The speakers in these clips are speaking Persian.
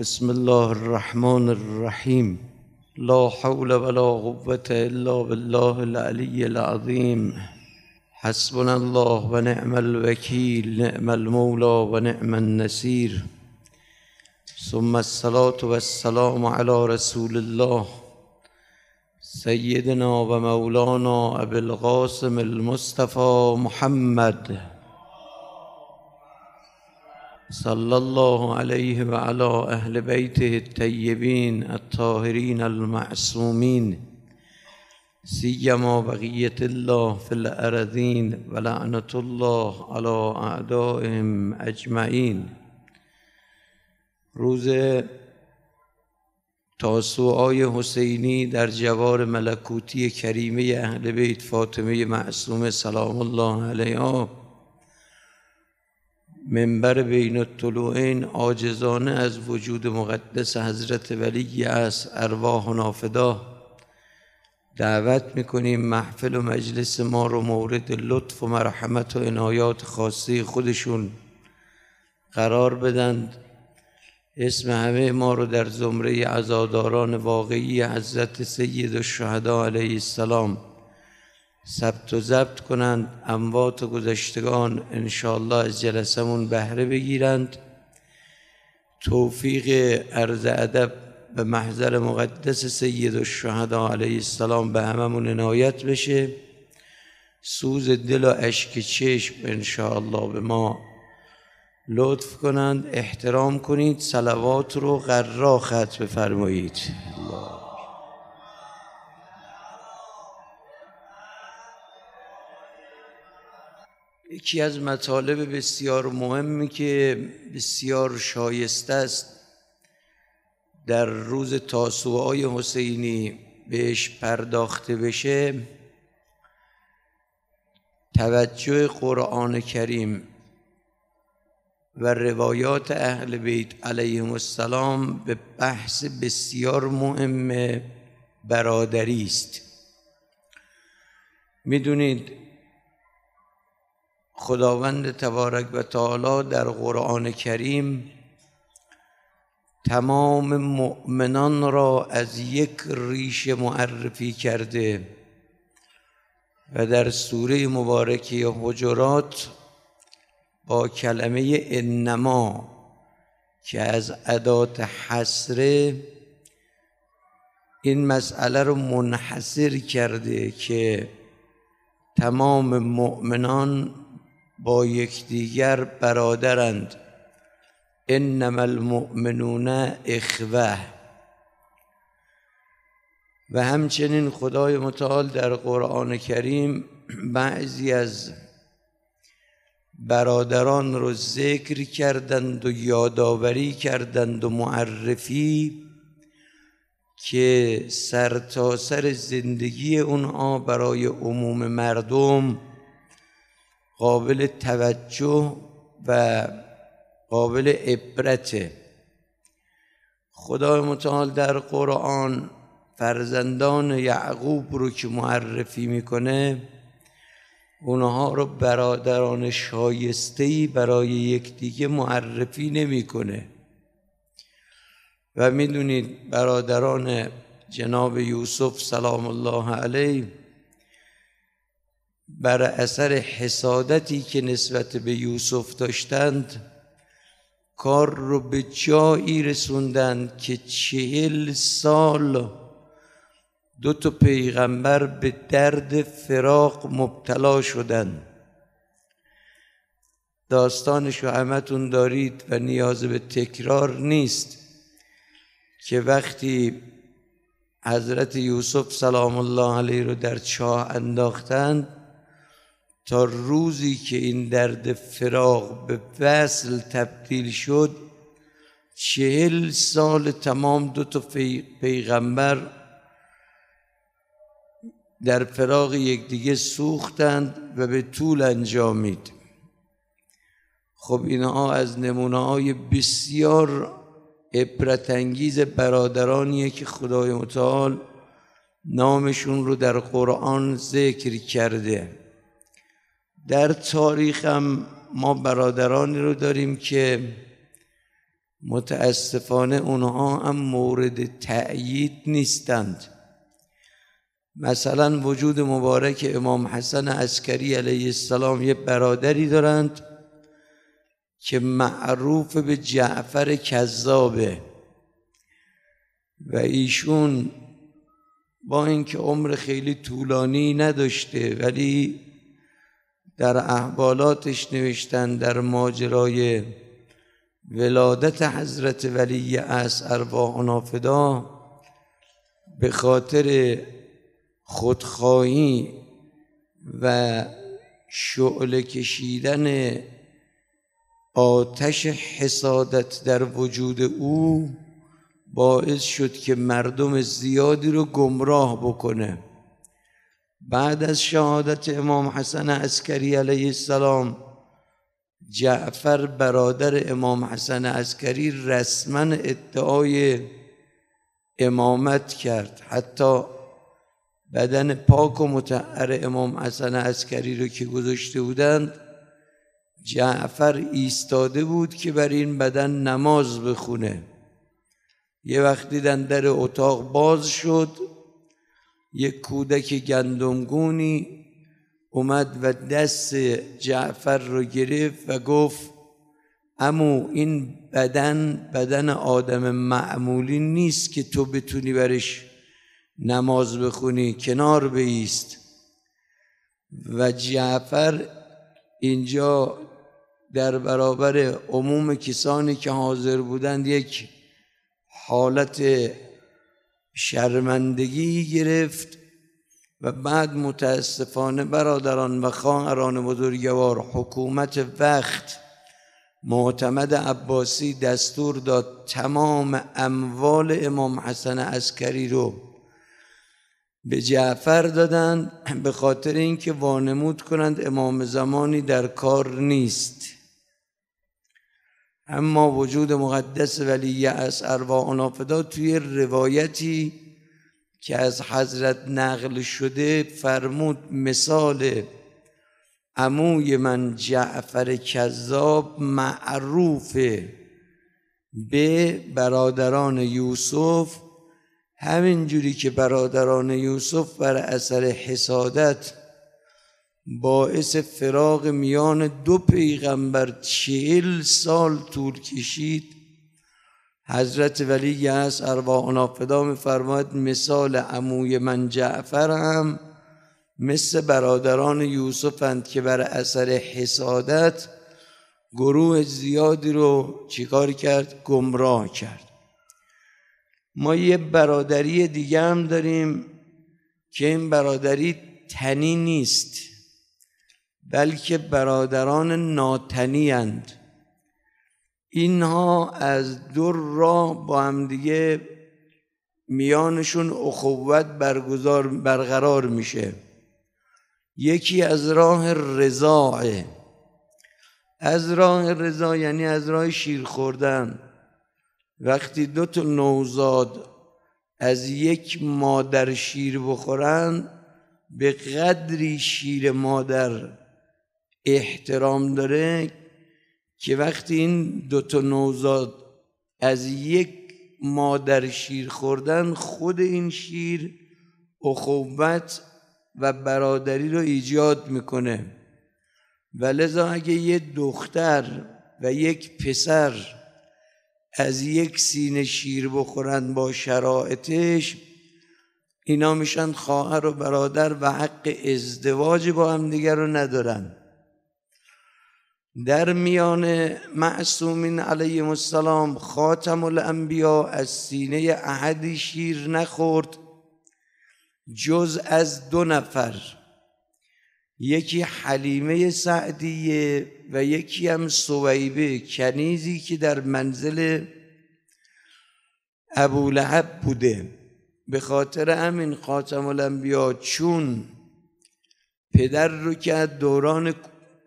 بسم الله الرحمن الرحيم لا حول ولا قوة إلا بالله العلي العظيم حسبنا الله ونعم الوكيل نعم المولى ونعم النسير ثم الصلاة والسلام على رسول الله سيدنا ومولانا أبي القاسم المصطفى محمد صلى الله عليه وعلى أهل بيته الطيبين الطاهرين المعصومين سيما بقية الله في الأرضين ولعنة الله على أعدائهم أجمعين روز تاسوعای حسینی در جوار ملکوتی کریمه اهل بیت فاطمه معصومه سلام الله علیها منبر بین الطلوعین عاجزانه از وجود مقدس حضرت ولی از ارواح و نافدا دعوت میکنیم محفل و مجلس ما رو مورد لطف و مرحمت و عنایات خاصی خودشون قرار بدند اسم همه ما رو در زمره عزاداران واقعی حضرت سید الشهدا علیه السلام ثبت و ضبط کنند اموات گذشتگان انشاالله از جلسمون بهره بگیرند توفیق عرض ادب به محضر مقدس سید الشهدا علیه السلام به هممون عنایت بشه سوز دل و اشک چشم انشاءالله به ما لطف کنند احترام کنید سلوات رو غرا خط بفرمایید الله یکی از مطالب بسیار مهمی که بسیار شایسته است در روز تاسوعای حسینی بهش پرداخته بشه توجه قرآن کریم و روایات اهل بیت علیهم السلام به بحث بسیار مهم برادری است میدونید خداوند تبارک و تعالی در قرآن کریم تمام مؤمنان را از یک ریشه معرفی کرده و در سوره مبارکه حجرات با کلمه انما که از ادات حسره این مسئله رو منحصر کرده که تمام مؤمنان با یکدیگر برادرند انما المؤمنون اخوه و همچنین خدای متعال در قرآن کریم بعضی از برادران رو ذکر کردند و یادآوری کردند و معرفی که سرتاسر سر زندگی اونها برای عموم مردم قابل توجه و قابل عبرته خدای متعال در قرآن فرزندان یعقوب رو که معرفی میکنه اونها رو برادران ای برای یکدیگه معرفی نمیکنه و میدونید برادران جناب یوسف سلام الله علیه بر اثر حسادتی که نسبت به یوسف داشتند کار رو به جایی رسوندند که چهل سال دو تا پیغمبر به درد فراق مبتلا شدند داستانش رو همتون دارید و نیاز به تکرار نیست که وقتی حضرت یوسف سلام الله علیه رو در چاه انداختند تا روزی که این درد فراغ به وصل تبدیل شد چهل سال تمام دو تا پیغمبر در فراغ یکدیگه سوختند و به طول انجامید خب اینها از نمونه های بسیار عبرت انگیز برادرانیه که خدای متعال نامشون رو در قرآن ذکر کرده در تاریخ هم ما برادرانی رو داریم که متاسفانه اونها هم مورد تأیید نیستند مثلا وجود مبارک امام حسن عسکری علیه السلام یه برادری دارند که معروف به جعفر کذابه و ایشون با اینکه عمر خیلی طولانی نداشته ولی در احوالاتش نوشتن در ماجرای ولادت حضرت ولی از ارواحنا نافدا به خاطر خودخواهی و شعله کشیدن آتش حسادت در وجود او باعث شد که مردم زیادی رو گمراه بکنه بعد از شهادت امام حسن عسکری علیه السلام جعفر برادر امام حسن عسکری رسما ادعای امامت کرد حتی بدن پاک و متعر امام حسن عسکری رو که گذاشته بودند جعفر ایستاده بود که بر این بدن نماز بخونه یه وقت دیدن در اتاق باز شد یک کودک گندمگونی اومد و دست جعفر رو گرفت و گفت امو این بدن بدن آدم معمولی نیست که تو بتونی برش نماز بخونی کنار بیست و جعفر اینجا در برابر عموم کسانی که حاضر بودند یک حالت شرمندگی گرفت و بعد متاسفانه برادران و خواهران بزرگوار حکومت وقت معتمد عباسی دستور داد تمام اموال امام حسن عسکری رو به جعفر دادند به خاطر اینکه وانمود کنند امام زمانی در کار نیست اما وجود مقدس ولی از اروا انافدا توی روایتی که از حضرت نقل شده فرمود مثال عموی من جعفر کذاب معروفه به برادران یوسف همینجوری که برادران یوسف بر اثر حسادت باعث فراغ میان دو پیغمبر چهل سال طول کشید حضرت ولی از ارواحنا فدا میفرماید مثال عموی من جعفر هم مثل برادران یوسفند که بر اثر حسادت گروه زیادی رو چیکار کرد گمراه کرد ما یه برادری دیگه هم داریم که این برادری تنی نیست بلکه برادران ناتنی اند اینها از دور راه با همدیگه میانشون اخوت برگزار برقرار میشه یکی از راه رضاعه از راه رضا یعنی از راه شیر خوردن وقتی دو تا نوزاد از یک مادر شیر بخورن به قدری شیر مادر احترام داره که وقتی این تا نوزاد از یک مادر شیر خوردن خود این شیر اخوت و برادری رو ایجاد میکنه و لذا اگه یه دختر و یک پسر از یک سینه شیر بخورن با شرایطش اینا میشن خواهر و برادر و حق ازدواج با هم رو ندارن در میان معصومین علیه السلام خاتم الانبیا از سینه احدی شیر نخورد جز از دو نفر یکی حلیمه سعدیه و یکی هم سویبه کنیزی که در منزل لحب بوده به خاطر همین خاتم الانبیا چون پدر رو که از دوران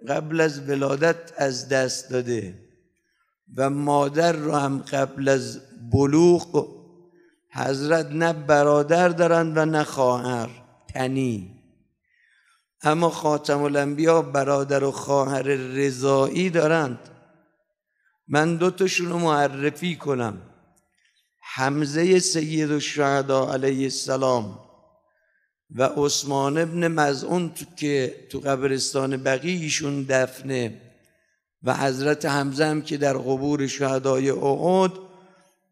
قبل از ولادت از دست داده و مادر رو هم قبل از بلوغ حضرت نه برادر دارند و نه خواهر تنی اما خاتم الانبیا برادر و خواهر رضایی دارند من دوتاشون رو معرفی کنم حمزه سید الشهدا علیه السلام و عثمان ابن مزعون که تو قبرستان بقی ایشون دفنه و حضرت حمزه هم که در قبور شهدای اعود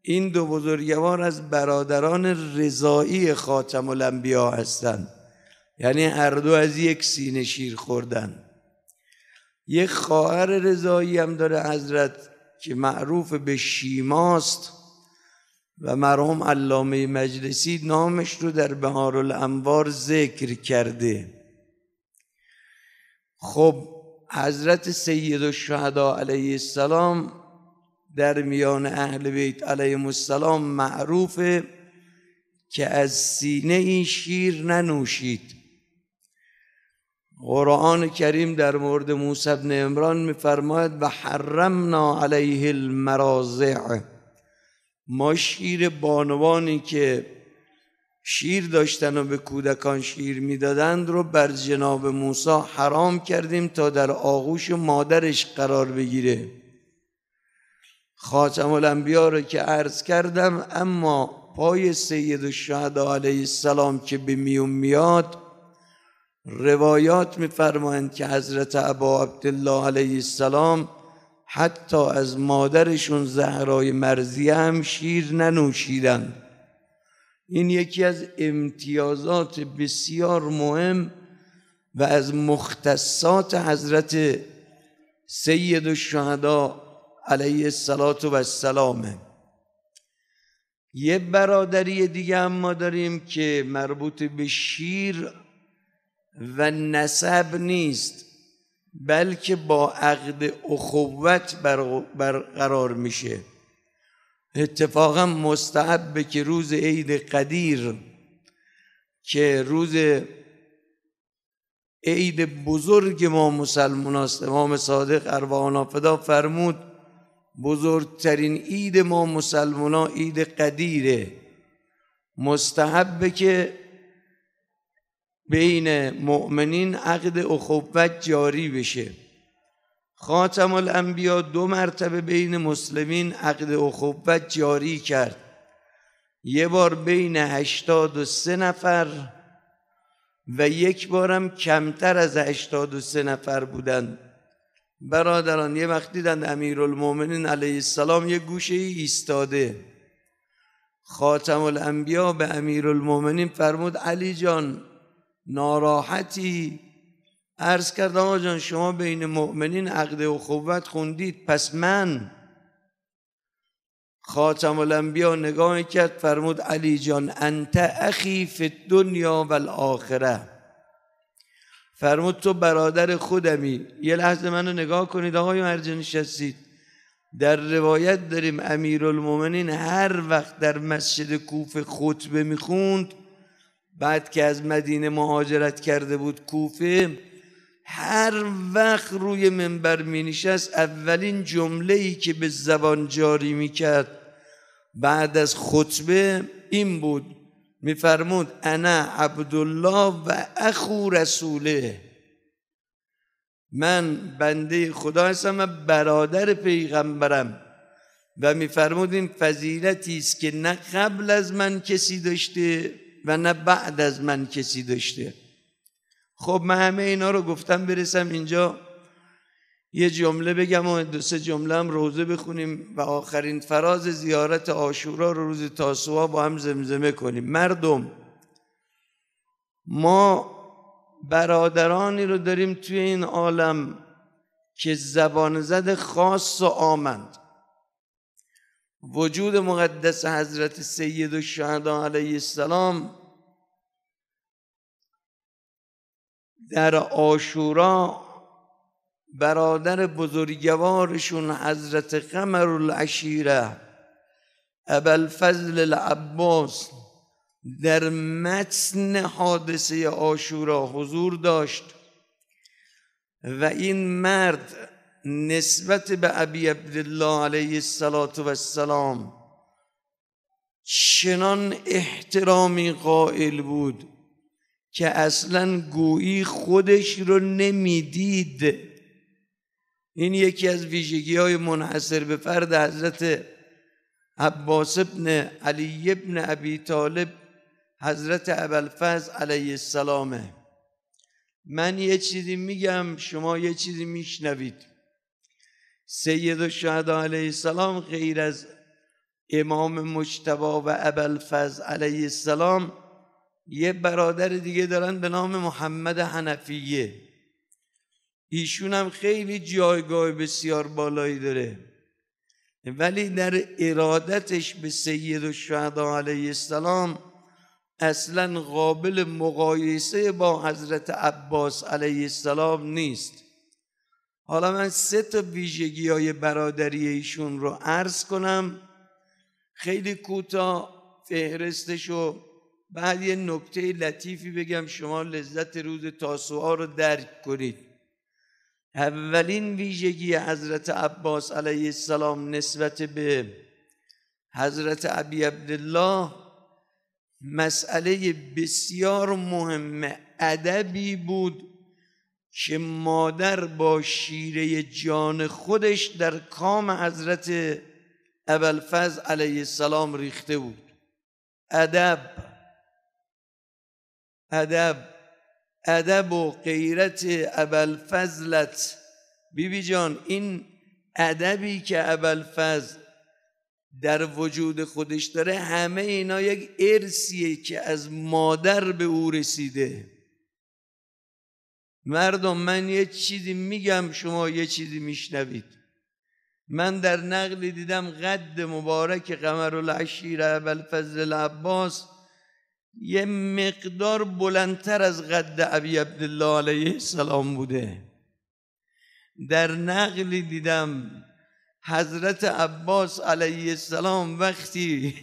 این دو بزرگوار از برادران رضایی خاتم الانبیا هستند یعنی هر دو از یک سینه شیر خوردن یک خواهر رضایی هم داره حضرت که معروف به شیماست و مرحوم علامه مجلسی نامش رو در بهار الانوار ذکر کرده خب حضرت سید الشهدا علیه السلام در میان اهل بیت علیه السلام معروفه که از سینه این شیر ننوشید قرآن کریم در مورد موسی بن عمران میفرماید و حرمنا علیه المراضع ما شیر بانوانی که شیر داشتن و به کودکان شیر میدادند رو بر جناب موسی حرام کردیم تا در آغوش مادرش قرار بگیره خاتم الانبیا رو که عرض کردم اما پای سید الشهدا علیه السلام که به میون میاد روایات میفرمایند که حضرت ابا عبدالله علیه السلام حتی از مادرشون زهرای مرزیه هم شیر ننوشیدن این یکی از امتیازات بسیار مهم و از مختصات حضرت سید شهدا علیه السلام و السلامه یه برادری دیگه هم ما داریم که مربوط به شیر و نسب نیست بلکه با عقد اخوت برقرار میشه اتفاقا مستحبه که روز عید قدیر که روز عید بزرگ ما مسلمان است امام صادق ارواحنا فدا فرمود بزرگترین عید ما مسلمان عید قدیره مستحبه که بین مؤمنین عقد اخوت جاری بشه خاتم الانبیا دو مرتبه بین مسلمین عقد اخوت جاری کرد یه بار بین هشتاد و سه نفر و یک بارم کمتر از هشتاد و سه نفر بودند برادران یه وقت دیدند امیر المومنین علیه السلام یه گوشه ای ایستاده خاتم الانبیا به امیر فرمود علی جان ناراحتی عرض کرد آقا جان شما بین مؤمنین عقده و خوبت خوندید پس من خاتم الانبیا نگاه کرد فرمود علی جان انت اخی فی دنیا و الاخره فرمود تو برادر خودمی یه لحظه منو نگاه کنید آقای مرج نشستید در روایت داریم امیر هر وقت در مسجد کوفه خطبه میخوند بعد که از مدینه مهاجرت کرده بود کوفه هر وقت روی منبر می نشست اولین جمله ای که به زبان جاری می کرد بعد از خطبه این بود میفرمود انا عبدالله و اخو رسوله من بنده خدا هستم و برادر پیغمبرم و میفرمود این فضیلتی است که نه قبل از من کسی داشته و نه بعد از من کسی داشته خب من همه اینا رو گفتم برسم اینجا یه جمله بگم و دو سه جمله هم روزه بخونیم و آخرین فراز زیارت آشورا رو روز تاسوعا با هم زمزمه کنیم مردم ما برادرانی رو داریم توی این عالم که زبان زد خاص و آمند وجود مقدس حضرت سید و علیه السلام در آشورا برادر بزرگوارشون حضرت قمر العشیره فضل العباس در متن حادثه آشورا حضور داشت و این مرد نسبت به ابی عبدالله علیه السلام و السلام چنان احترامی قائل بود که اصلا گویی خودش رو نمیدید این یکی از ویژگی های منحصر به فرد حضرت عباس ابن علی ابن ابی طالب حضرت ابوالفضل علیه السلامه من یه چیزی میگم شما یه چیزی میشنوید سید الشهدا علیه السلام غیر از امام مجتبا و فز علیه السلام یه برادر دیگه دارن به نام محمد حنفیه ایشون هم خیلی جایگاه بسیار بالایی داره ولی در ارادتش به سید و علیه السلام اصلا قابل مقایسه با حضرت عباس علیه السلام نیست حالا من سه تا ویژگی های برادری ایشون رو عرض کنم خیلی کوتاه فهرستش و بعد یه نکته لطیفی بگم شما لذت روز تاسوعا رو درک کنید اولین ویژگی حضرت عباس علیه السلام نسبت به حضرت ابی عبدالله مسئله بسیار مهم ادبی بود که مادر با شیره جان خودش در کام حضرت ابالفضل علیه السلام ریخته بود ادب ادب ادب و غیرت بی بیبی جان این ادبی که ابوالفضل در وجود خودش داره همه اینا یک ارسیه که از مادر به او رسیده مردم من یه چیزی میگم شما یه چیزی میشنوید من در نقلی دیدم قد مبارک قمر العشیره الفضل العباس یه مقدار بلندتر از قد ابی عبدالله علیه السلام بوده در نقلی دیدم حضرت عباس علیه السلام وقتی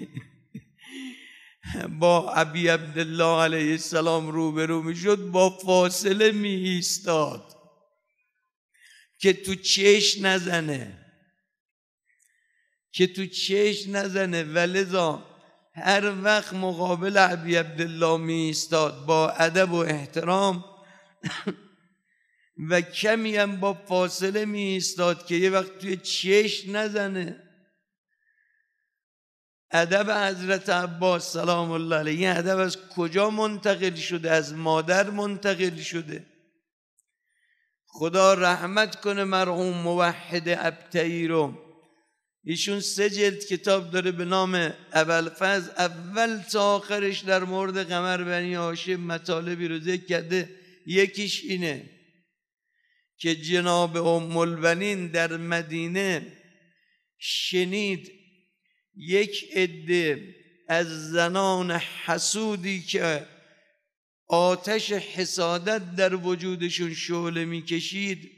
با ابی عبدالله علیه السلام روبرو میشد با فاصله می ایستاد که تو چش نزنه که تو چش نزنه ولذا هر وقت مقابل ابی عبدالله می ایستاد با ادب و احترام و کمی هم با فاصله می ایستاد که یه وقت توی چش نزنه ادب حضرت عباس سلام الله علیه این ادب از کجا منتقل شده از مادر منتقل شده خدا رحمت کنه مرحوم موحد ابتهی رو ایشون سه جلد کتاب داره به نام ابوالفضل اول تا آخرش در مورد قمر بنی هاشم مطالبی رو ذکر کرده یکیش اینه که جناب ام البنین در مدینه شنید یک عده از زنان حسودی که آتش حسادت در وجودشون شعله میکشید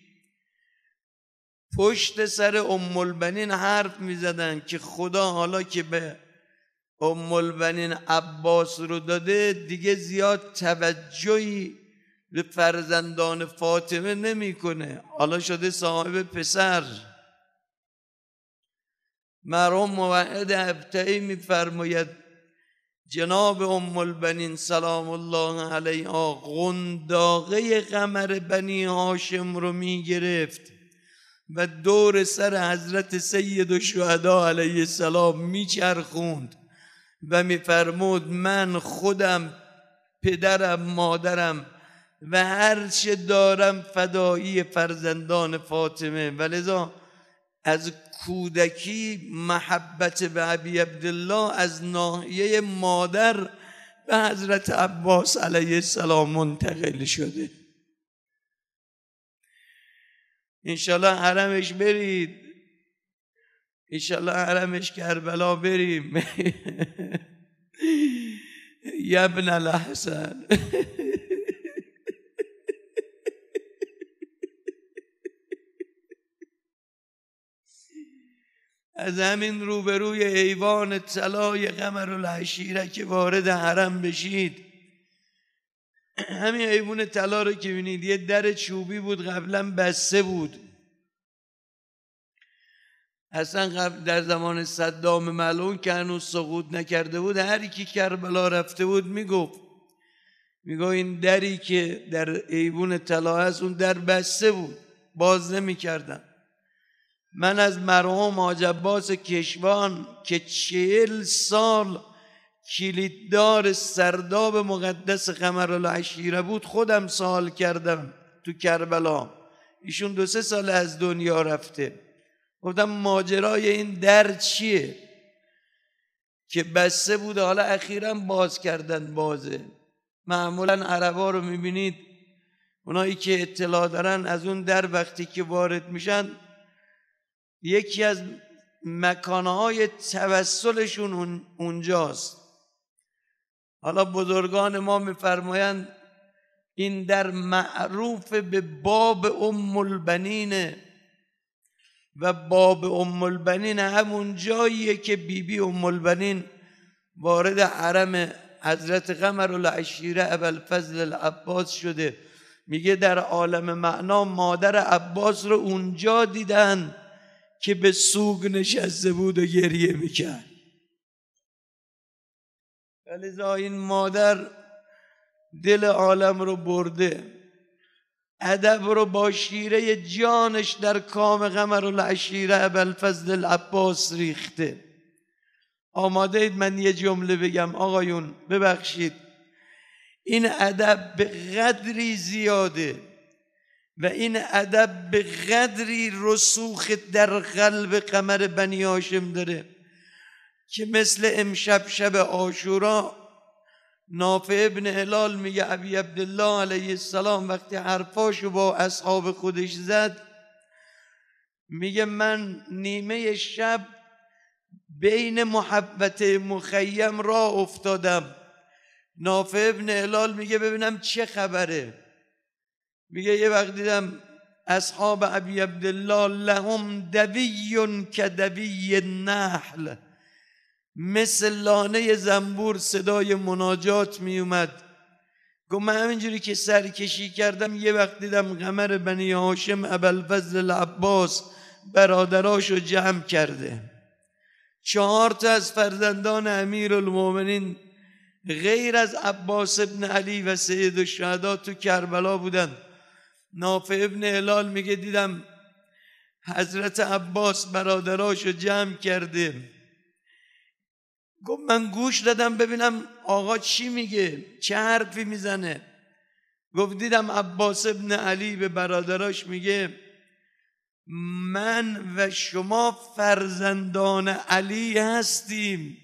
پشت سر ام البنین حرف میزدن که خدا حالا که به ام البنین عباس رو داده دیگه زیاد توجهی به فرزندان فاطمه نمیکنه حالا شده صاحب پسر مرحوم موعد ابتعی میفرماید جناب ام البنین سلام الله علیها قنداقه قمر بنی هاشم رو میگرفت و دور سر حضرت سید و شهدا علیه السلام میچرخوند و میفرمود من خودم پدرم مادرم و هرچه دارم فدایی فرزندان فاطمه ولذا از کودکی محبت به ابی عبدالله از ناحیه مادر به حضرت عباس علیه السلام منتقل شده انشالله حرمش برید انشالله حرمش کربلا بریم یبن الحسن از همین روبروی ایوان طلای قمر الحشیره که وارد حرم بشید همین ایوان طلا رو که بینید یه در چوبی بود قبلا بسته بود اصلا قبل در زمان صدام ملون که هنوز سقوط نکرده بود هر کی کربلا رفته بود میگفت میگو این دری که در ایوان طلا هست اون در بسته بود باز نمیکردم من از مرحوم آجباس کشوان که چهل سال کلیددار سرداب مقدس العشیره بود خودم سال کردم تو کربلا ایشون دو سه سال از دنیا رفته گفتم ماجرای این در چیه که بسته بوده حالا اخیرا باز کردن بازه معمولا عربا رو میبینید اونایی که اطلاع دارن از اون در وقتی که وارد میشن یکی از مکانهای توسلشون اونجاست حالا بزرگان ما میفرمایند این در معروف به باب ام البنینه و باب ام البنین همون جاییه که بیبی بی ام البنین وارد حرم حضرت قمر العشیره فضل العباس شده میگه در عالم معنا مادر عباس رو اونجا دیدن که به سوگ نشسته بود و گریه میکرد ولی این مادر دل عالم رو برده ادب رو با شیره جانش در کام غمر و لعشیره العباس ریخته آماده اید من یه جمله بگم آقایون ببخشید این ادب به قدری زیاده و این ادب به قدری رسوخ در قلب قمر بنی هاشم داره که مثل امشب شب آشورا نافع ابن هلال میگه ابی عبدالله علیه السلام وقتی حرفاشو با اصحاب خودش زد میگه من نیمه شب بین محبت مخیم را افتادم نافع ابن هلال میگه ببینم چه خبره میگه یه وقت دیدم اصحاب ابی عبدالله لهم دوی که دوی نحل مثل لانه زنبور صدای مناجات میومد اومد گفت من همینجوری که سرکشی کردم یه وقت دیدم قمر بنی هاشم ابوالفضل العباس برادراشو جمع کرده چهار تا از فرزندان امیر المومنین غیر از عباس ابن علی و سید الشهدا تو کربلا بودند نافع ابن هلال میگه دیدم حضرت عباس برادراشو جمع کرده گفت من گوش دادم ببینم آقا چی میگه چه حرفی میزنه گفت دیدم عباس ابن علی به برادراش میگه من و شما فرزندان علی هستیم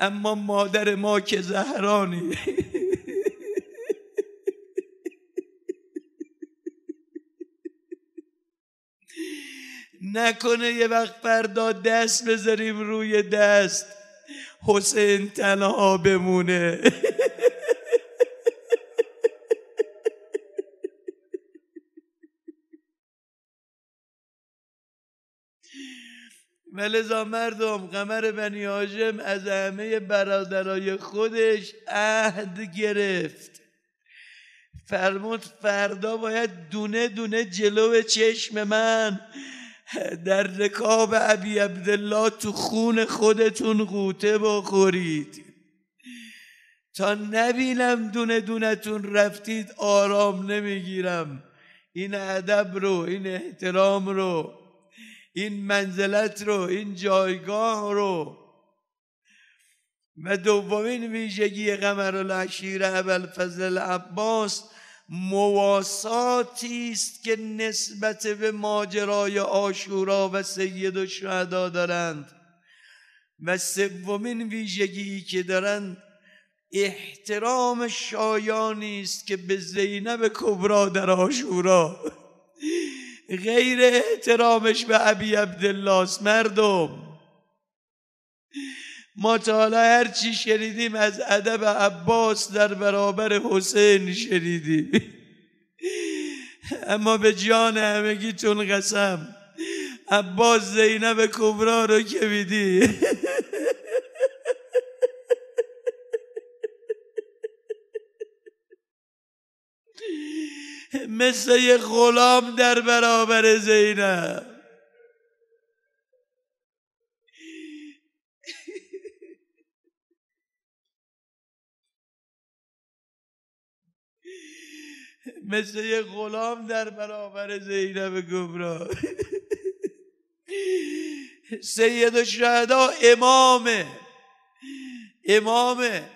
اما مادر ما که زهرانی نکنه یه وقت فردا دست بذاریم روی دست حسین تنها بمونه ملزا مردم قمر بنی هاشم از همه برادرای خودش عهد گرفت فرمود فردا باید دونه دونه جلو چشم من در رکاب ابی عبدالله تو خون خودتون قوطه بخورید تا نبینم دونه دونتون رفتید آرام نمیگیرم این ادب رو این احترام رو این منزلت رو این جایگاه رو و دومین ویژگی قمر العشیر ابوالفضل عباس مواساتی است که نسبت به ماجرای آشورا و سید و شهدا دارند و سومین ویژگی که دارند احترام شایانی است که به زینب کبرا در آشورا غیر احترامش به ابی عبدالله مردم ما تا هر چی شنیدیم از ادب عباس در برابر حسین شنیدیم اما به جان همگیتون قسم عباس زینب کبرا رو که میدی مثل یه غلام در برابر زینب مثل یه غلام در برابر زینب گمراه سید الشهدا امامه امامه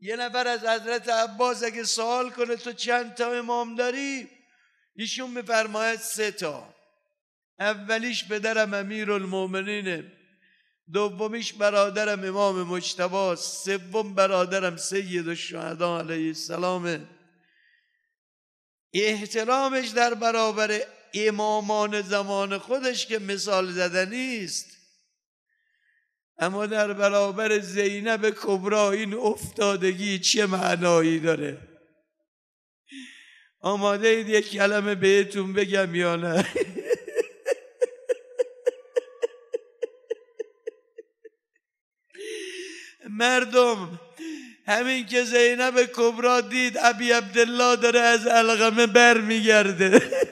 یه نفر از حضرت عباس اگه سوال کنه تو چند تا امام داری ایشون میفرماید سه تا اولیش پدرم امیر المومنینه دومیش برادرم امام مجتبی سوم برادرم سید الشهدا علیه السلام احترامش در برابر امامان زمان خودش که مثال زدنی است اما در برابر زینب کبرا این افتادگی چه معنایی داره آماده اید یک کلمه بهتون بگم یا نه مردم همین که زینب کبرا دید ابی عبدالله داره از القمه بر میگرده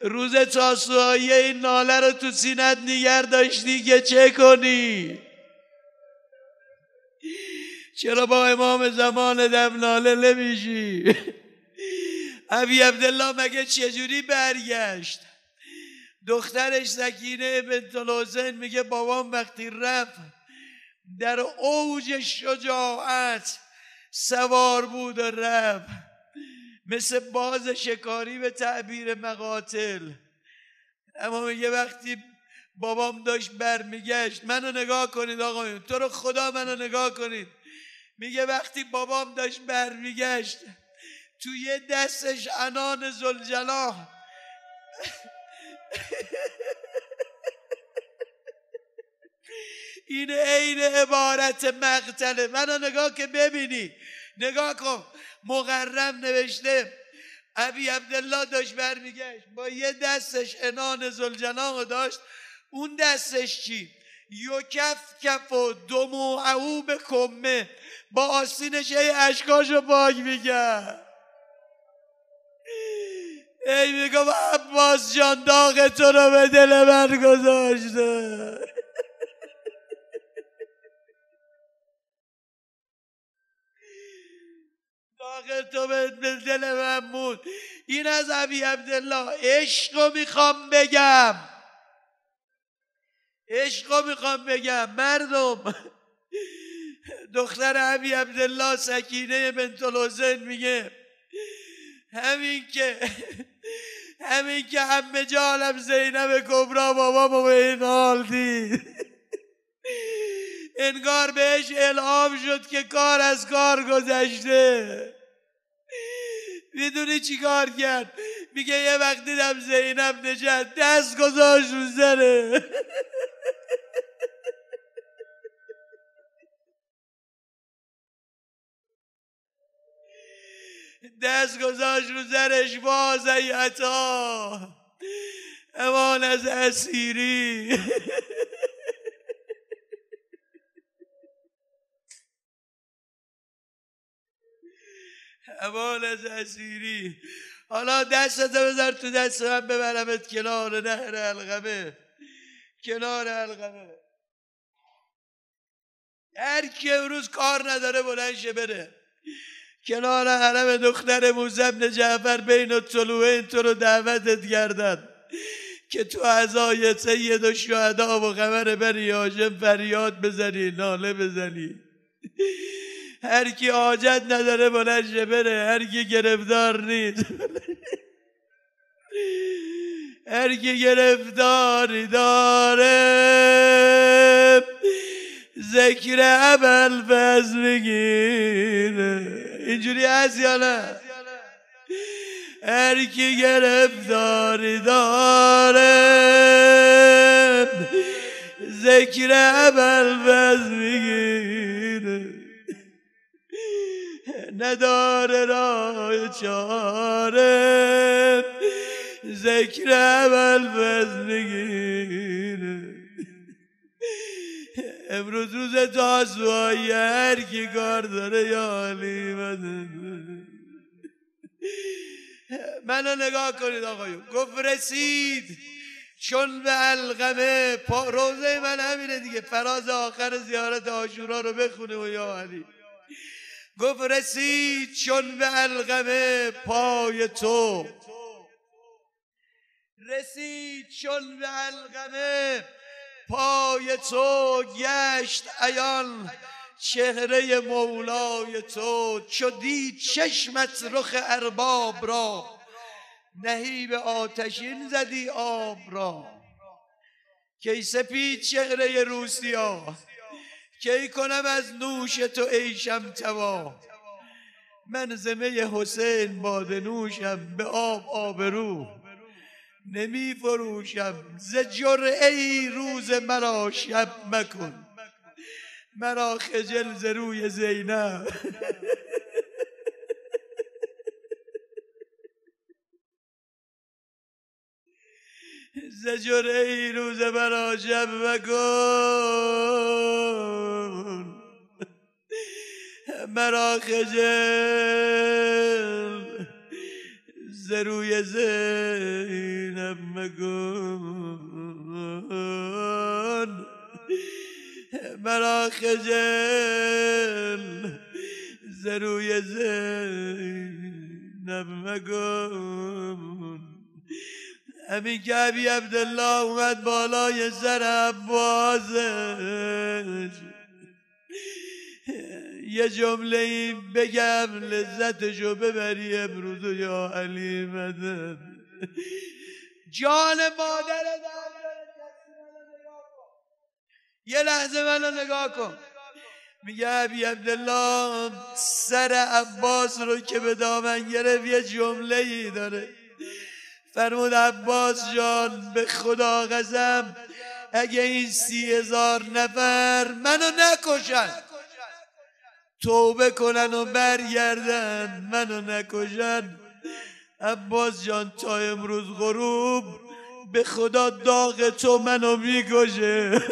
روز چاسوهایی این ناله رو تو سینت نیگر داشتی که چه کنی چرا با امام زمان دم ناله نمیشی ابی عبدالله مگه چجوری برگشت دخترش زکینه بنت لوزن میگه بابام وقتی رفت در اوج شجاعت سوار بود و رفت مثل باز شکاری به تعبیر مقاتل اما میگه وقتی بابام داشت برمیگشت منو نگاه کنید آقایون تو رو خدا منو نگاه کنید میگه وقتی بابام داشت برمیگشت توی دستش انان زلجلاه این عین عبارت مقتله منو نگاه که ببینی نگاه کن مقرم نوشته ابی عبدالله داشت برمیگشت با یه دستش انان زلجلاه داشت اون دستش چی یو کف و دمو به کمه با آسینش ای اشکاش رو باگ میگرد ای میگم عباس جان داغ تو رو به دل من گذاشته داغ تو به دل من بود این از عبی عبدالله عشق رو میخوام بگم عشق رو میخوام بگم مردم دختر عبی عبدالله سکینه بنت میگه همین که همین که همه جالم زینب کبرا بابا به این حال دید انگار بهش الهام شد که کار از کار گذشته میدونی چی کار کرد میگه یه وقتی دیدم زینب نجد دست گذاشت رو زنه دست گذاشت رو زرش باز ای عطا امان از اسیری امان از اسیری حالا دستت بذار تو دست من ببرمت کنار نهر القمه کنار القمه هر کی امروز کار نداره بلنشه بره کنار حرم دختر موزبن جعفر بین و این تو رو دعوتت گردن که تو اعضای سید و شهدا و خبر بری هاشم فریاد بزنی ناله بزنی هر کی حاجت نداره بلنشه بره هر کی گرفتار نیست هر کی گرفتاری داره ذکر عمل فز اینجوری هست یا نه هر کی گرفتار داره ذکر عمل بز میگیره نداره رای چاره ذکر عمل بز میگیره امروز روز تاسوایی هر کی کار داره یا علی منو نگاه کنید آقایون گفت رسید چون به القمه روزه من همینه دیگه فراز آخر زیارت آشورا رو بخونه و یا علی گفت رسید چون به القمه پای تو رسید چون به القمه پای تو گشت ایان چهره مولای تو چو دید چشمت رخ ارباب را نهی به آتشین زدی آب را کی سپید چهره روسیا کی کنم از نوش تو ایشم توا من زمه حسین باد نوشم به آب آبرو نمی فروشم ز ای روز مرا شب مکن مرا خجل ز روی زینب ز ای روز مرا شب مکن مرا خجل زروی روی زینب مگون مرا خجل زروی روی زینب مگون همین که عبی عبدالله اومد بالای سر عبوازش یه جمله ای بگم لذتشو ببری امروز یا علی مدد جان مادر یه لحظه منو نگاه کن میگه ابی عبدالله سر عباس رو که به دامن گرفت یه جمله ای داره فرمود عباس جان به خدا قسم اگه این سی هزار نفر منو نکشن توبه کنن و برگردن منو نکشن عباس جان تا امروز غروب به خدا داغ تو منو میگشه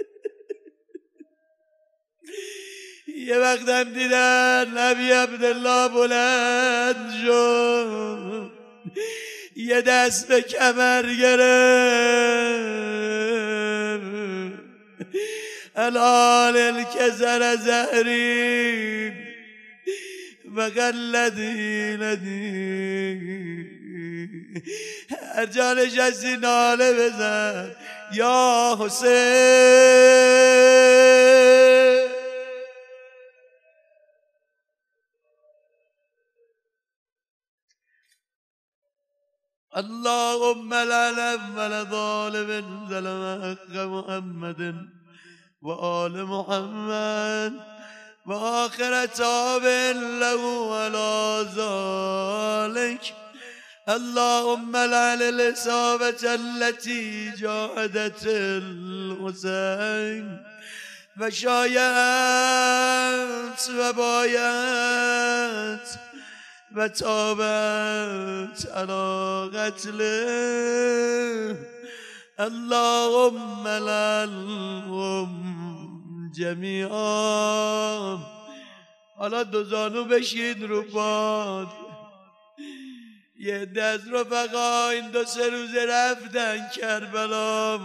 یه وقتم دیدن نبی عبدالله بلند شد یه دست به کمر گرفت الآل الكسل زهري مغلدي لدي هرجان جزي نال بزن يا حسين اللهم لا لم لظالم ظلم حق محمد وآل محمد وآخر تاب له ولا ذلك اللهم لعل الإصابة التي جاهدت الحسين فشايعت وبايعت وتابت على قتله اللهم للهم جمیعا حالا دو زانو بشین رو باد یه دست رفقا این دو سه روز رفتن کربلا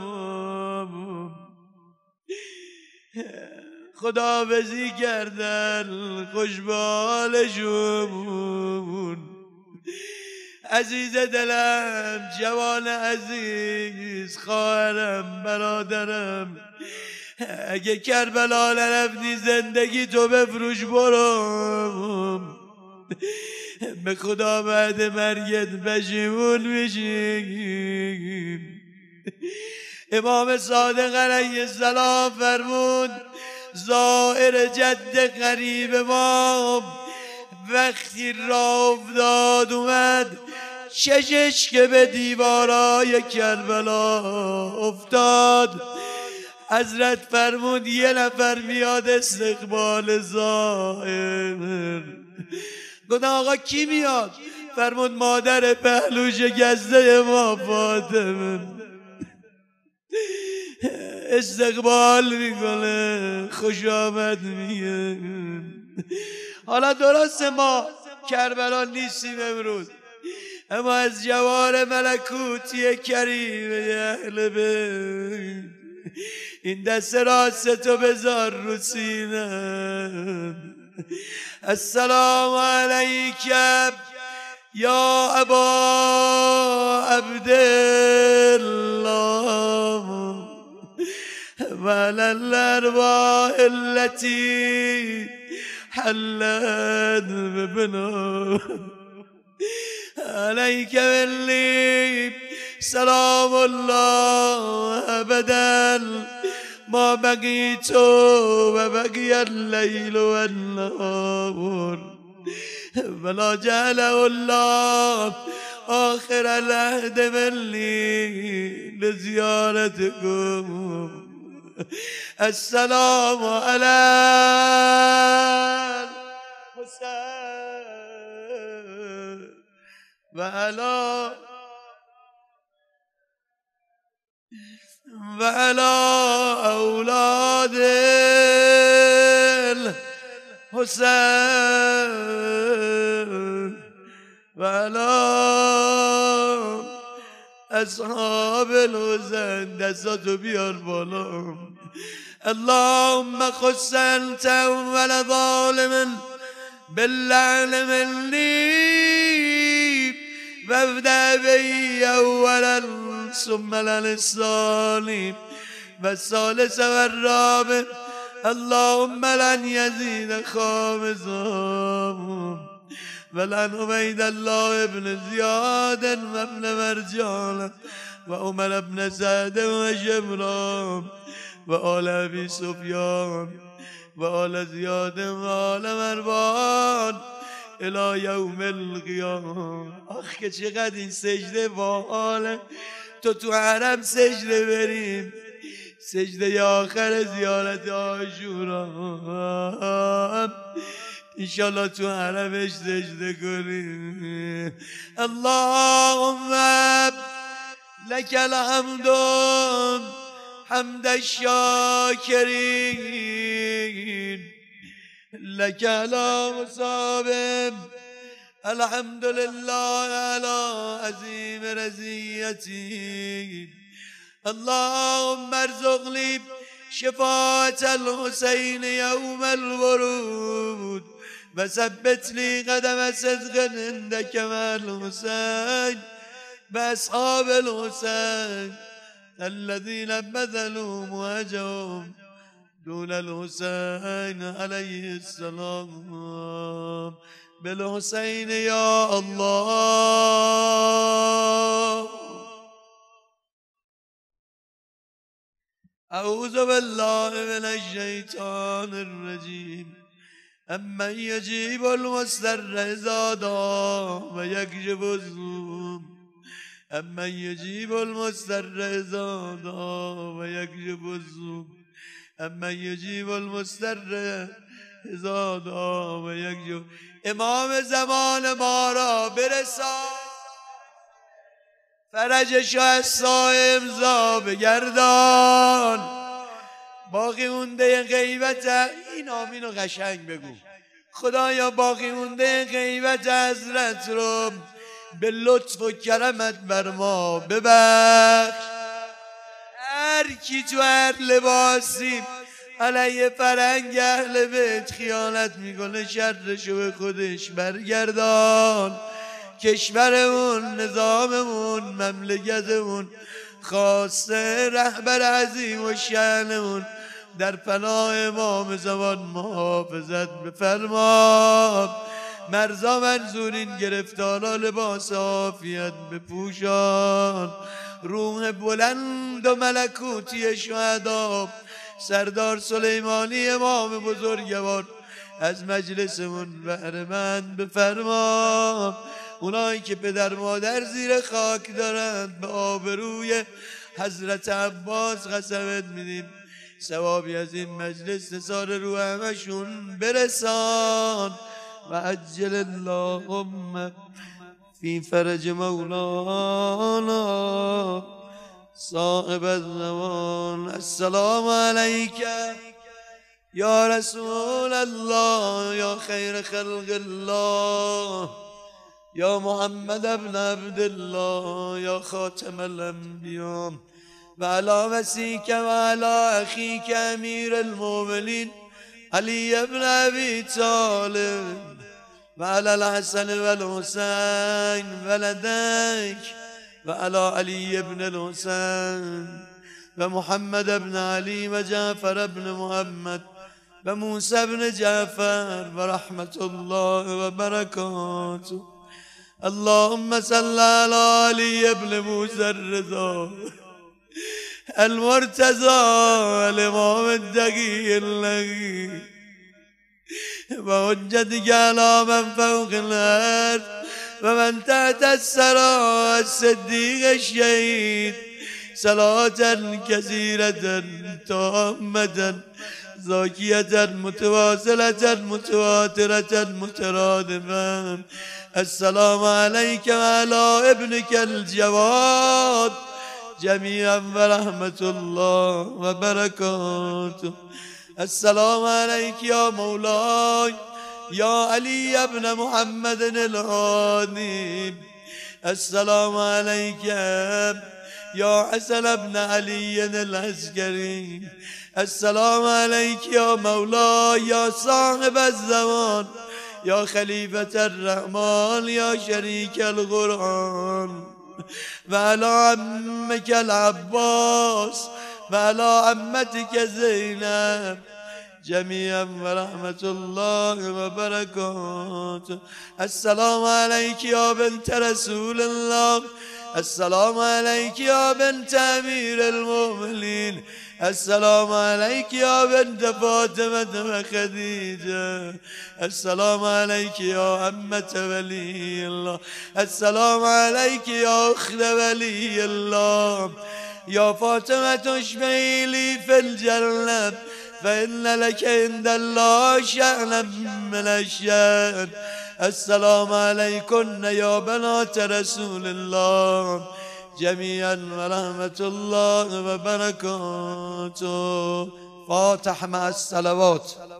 بزی کردن خوشبالشون عزیز دلم جوان عزیز خواهرم برادرم اگه کربلا نرفتی زندگی تو بفروش بروم به خدا بعد مرگت بشیمون میشیم امام صادق علیه السلام فرمود زائر جد قریب ما وقتی را افتاد اومد چشش که به دیوارای کربلا افتاد حضرت فرمود یه نفر میاد استقبال زایم گفتن آقا کی میاد فرمود مادر پهلوش گزده ما فاطمه استقبال میکنه خوش آمد میگه حالا درست ما کربلا نیستیم امروز اما از جوار ملکوتی کریم اهل این دست راست تو بذار رو سینم السلام علیک یا ابا عبدالله و الارواح التی حلت ببنو عليك بالليل سلام الله أبدا ما بقيت وبقي الليل والنهار فلا جعله الله آخر العهد مني لزيارتكم السلام على الحسين وعلى وعلى أولاد الحسين وعلى اصحاب الحزن دستاتو بیار بالا اللهم خص انت اول ظالم باللعن من فابدا بي اولا ثم والثالث والرابع اللهم لن يزيد خامزهم ولن عبید الله ابن زیاد و ابن مرجان و عمر ابن سعد و جبران و آل ابی سفیان و آل زیاد و آل مروان الی یوم القیام آخ که چقدر این سجده با تو تو حرم سجده بریم سجده آخر زیارت آشورا ایشالا تو عربش زجده کنیم اللهم لك الحمد حمد الشاكرين لك مصابم الحمد لله على عظيم رزيتي اللهم لي شفاعة الحسين يوم الورود وثبت لي قدم صدق عندك مع الحسين بأصحاب الحسين الذين بذلوا مواجههم دون الحسين عليه السلام بالحسين يا الله أعوذ بالله من الشيطان الرجيم اما یجیب المستر ازادا و و یکجب الزوم اما یجیب المستر ازادا و و یکجب الزوم اما یجیب المستر ازادا و و یکجب امام زمان ما را برسان فرج شاه سا امضا بگردان باقی مونده غیبت این آمین رو قشنگ بگو خدایا باقی مونده غیبت حضرت رو به لطف و کرمت بر ما ببخش هر کی تو هر لباسی علیه فرنگ اهل بیت خیانت میکنه شرشو به خودش برگردان کشورمون نظاممون مملکتمون خاصه رهبر عظیم و شهنمون در پناه امام زمان محافظت بفرما مرزا منظورین این گرفتانا لباس آفیت بپوشان روح بلند و ملکوتی شهدا سردار سلیمانی امام بزرگوار از مجلسمون بهرمند بفرما اونایی که پدر مادر زیر خاک دارند به آبروی حضرت عباس قسمت میدیم ثوابی از این مجلس نثار رو همشون برسان و عجل اللهم فی فرج مولانا صاحب الزمان السلام علیک یا رسول الله یا خیر خلق الله یا محمد ابن عبدالله یا خاتم الانبیام وعلى مسيك وعلى أخيك أمير المؤمنين علي بن أبي طالب وعلى الحسن والحسين ولدك وعلى علي بن الحسين ومحمد بن علي وجعفر بن محمد وموسى بن جعفر ورحمة الله وبركاته اللهم صل على علي بن موسى الرضا المرتزى الإمام الدقي اللقي بوجد جالا من فوق الأرض ومن تحت السرى الصديق الشهيد صلاة كثيرة تامة زاكية متواصلة متواترة مترادفة السلام عليك وعلى ابنك الجواد جميعا ورحمة الله وبركاته السلام عليك يا مولاي يا علي ابن محمد الهادي السلام عليك يا حسن ابن علي العسكري السلام عليك يا مولاي يا صاحب الزمان يا خليفة الرحمن يا شريك القرآن فعلى عمك العباس فعلى عمتك زينب جميعا ورحمة الله وبركاته السلام عليك يا بنت رسول الله السلام عليك يا بنت أمير المؤمنين السلام عليك يا بنت فاطمة خديجة السلام عليك يا أمة ولي الله السلام عليك يا أخت ولي الله يا فاطمة اشفعي لي في الجنة فإن لك عند الله شأنا من الشأن السلام عليكن يا بنات رسول الله جميعا ورحمة الله وبركاته فاتح مع الصلوات